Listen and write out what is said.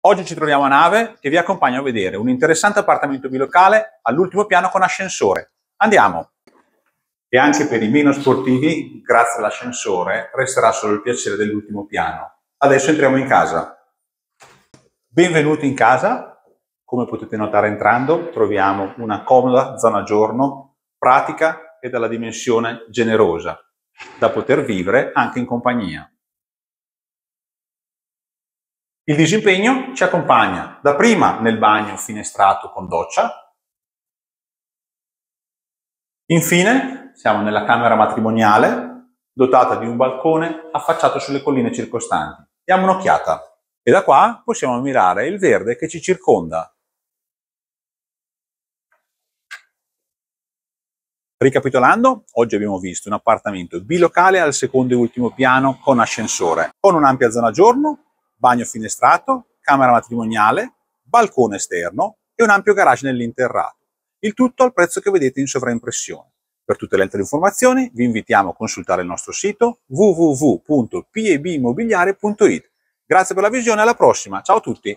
Oggi ci troviamo a nave e vi accompagno a vedere un interessante appartamento bilocale all'ultimo piano con ascensore. Andiamo! E anche per i meno sportivi, grazie all'ascensore, resterà solo il piacere dell'ultimo piano. Adesso entriamo in casa. Benvenuti in casa. Come potete notare entrando, troviamo una comoda zona giorno, pratica e dalla dimensione generosa, da poter vivere anche in compagnia. Il disimpegno ci accompagna dapprima nel bagno finestrato con doccia, infine siamo nella camera matrimoniale dotata di un balcone affacciato sulle colline circostanti. Diamo un'occhiata e da qua possiamo ammirare il verde che ci circonda. Ricapitolando, oggi abbiamo visto un appartamento bilocale al secondo e ultimo piano con ascensore, con un'ampia zona giorno, bagno finestrato, camera matrimoniale, balcone esterno e un ampio garage nell'interrato. Il tutto al prezzo che vedete in sovraimpressione. Per tutte le altre informazioni vi invitiamo a consultare il nostro sito www.pebimmobiliare.it. Grazie per la visione, alla prossima, ciao a tutti!